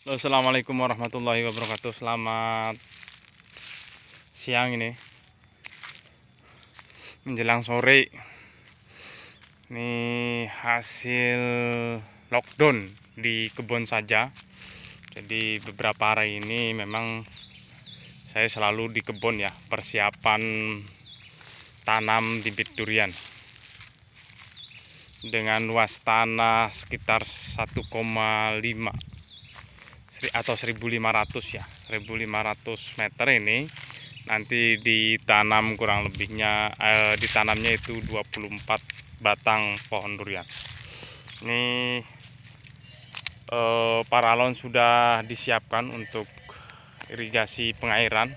Halo, Assalamualaikum warahmatullahi wabarakatuh Selamat siang ini Menjelang sore Ini hasil lockdown di kebun saja Jadi beberapa hari ini memang Saya selalu di kebun ya Persiapan tanam bibit durian Dengan luas tanah sekitar 1,5 atau 1500 ya 1500 meter ini nanti ditanam kurang lebihnya eh, ditanamnya itu 24 batang pohon durian ini eh, paralon sudah disiapkan untuk irigasi pengairan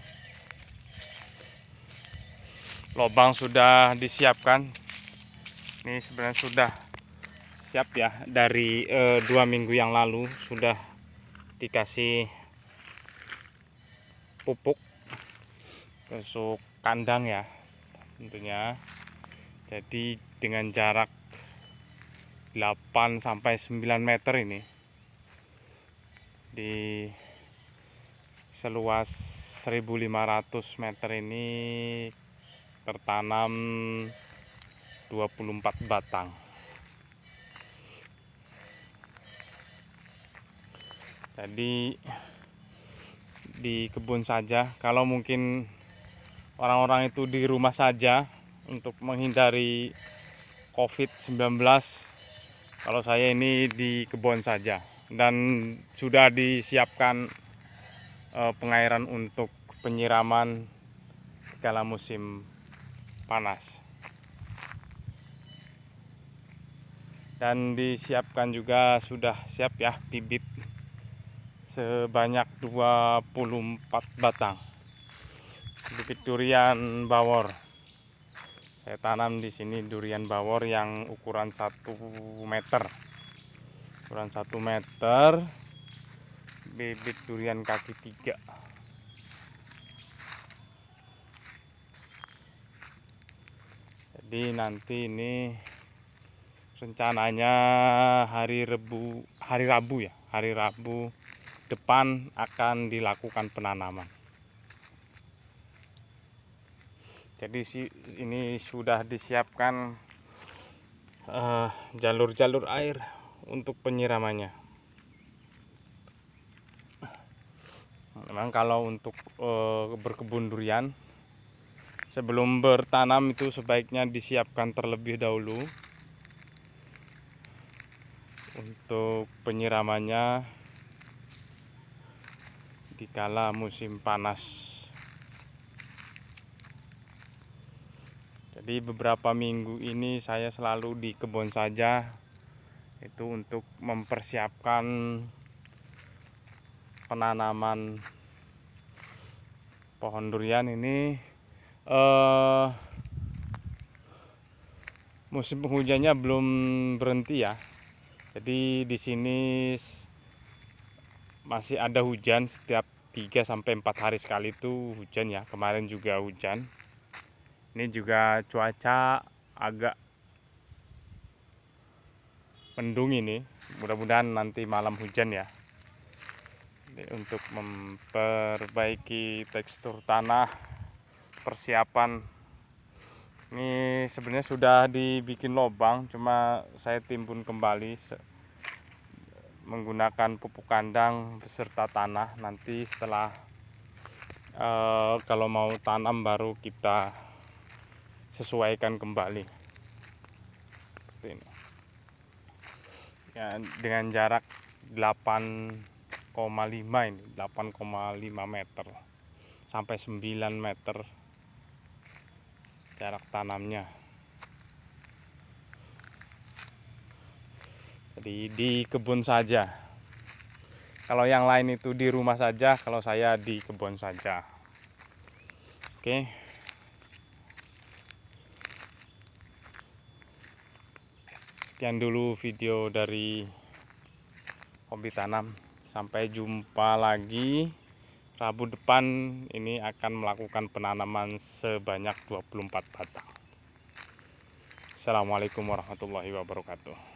lobang sudah disiapkan ini sebenarnya sudah siap ya dari eh, dua minggu yang lalu sudah dikasih pupuk besok kandang ya tentunya jadi dengan jarak 8 sampai 9 meter ini di seluas 1500 meter ini tertanam 24 batang jadi di kebun saja kalau mungkin orang-orang itu di rumah saja untuk menghindari COVID-19 kalau saya ini di kebun saja dan sudah disiapkan eh, pengairan untuk penyiraman kala musim panas dan disiapkan juga sudah siap ya bibit sebanyak 24 batang bibit durian bawor saya tanam di sini durian bawor yang ukuran 1 meter ukuran 1 meter bibit durian kaki tiga jadi nanti ini rencananya hari Rebu hari Rabu ya hari Rabu depan akan dilakukan penanaman. Jadi ini sudah disiapkan eh, jalur-jalur uh, air untuk penyiramannya. Memang kalau untuk uh, berkebun durian sebelum bertanam itu sebaiknya disiapkan terlebih dahulu untuk penyiramannya di kala musim panas jadi beberapa minggu ini saya selalu di kebun saja itu untuk mempersiapkan penanaman pohon durian ini eh, musim penghujannya belum berhenti ya jadi di sini masih ada hujan setiap 3 sampai 4 hari sekali itu hujan ya. Kemarin juga hujan. Ini juga cuaca agak mendung ini. Mudah-mudahan nanti malam hujan ya. Ini untuk memperbaiki tekstur tanah persiapan ini sebenarnya sudah dibikin lubang cuma saya timbun kembali menggunakan pupuk kandang beserta tanah nanti setelah e, kalau mau tanam baru kita sesuaikan kembali seperti ini ya dengan jarak 8,5 ini 8,5 meter sampai 9 meter jarak tanamnya jadi di kebun saja kalau yang lain itu di rumah saja kalau saya di kebun saja oke sekian dulu video dari hobi tanam sampai jumpa lagi Rabu depan ini akan melakukan penanaman sebanyak 24 batang Assalamualaikum warahmatullahi wabarakatuh